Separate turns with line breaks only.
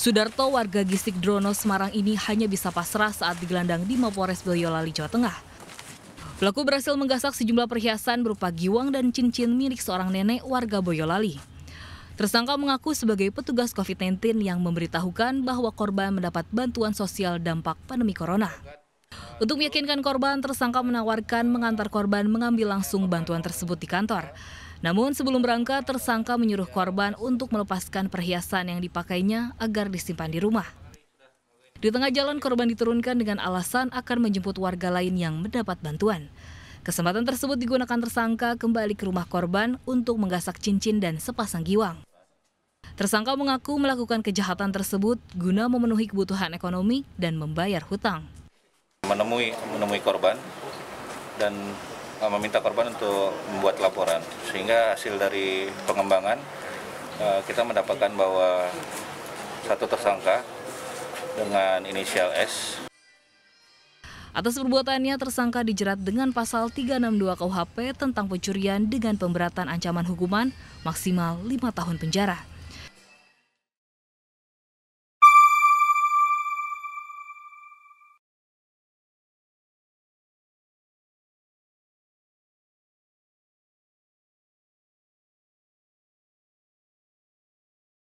Sudarto warga Gistik Drono Semarang ini hanya bisa pasrah saat digelandang di Mapores Boyolali, Jawa Tengah. Pelaku berhasil menggasak sejumlah perhiasan berupa giwang dan cincin milik seorang nenek warga Boyolali. Tersangka mengaku sebagai petugas COVID-19 yang memberitahukan bahwa korban mendapat bantuan sosial dampak pandemi corona. Untuk meyakinkan korban, tersangka menawarkan mengantar korban mengambil langsung bantuan tersebut di kantor. Namun sebelum berangkat, tersangka menyuruh korban untuk melepaskan perhiasan yang dipakainya agar disimpan di rumah. Di tengah jalan, korban diturunkan dengan alasan akan menjemput warga lain yang mendapat bantuan. Kesempatan tersebut digunakan tersangka kembali ke rumah korban untuk menggasak cincin dan sepasang giwang. Tersangka mengaku melakukan kejahatan tersebut guna memenuhi kebutuhan ekonomi dan membayar hutang
menemui menemui korban dan eh, meminta korban untuk membuat laporan sehingga hasil dari pengembangan eh, kita mendapatkan bahwa satu tersangka dengan inisial S
Atas perbuatannya, tersangka dijerat dengan pasal 362 KUHP tentang pencurian dengan pemberatan ancaman hukuman maksimal 5 tahun penjara.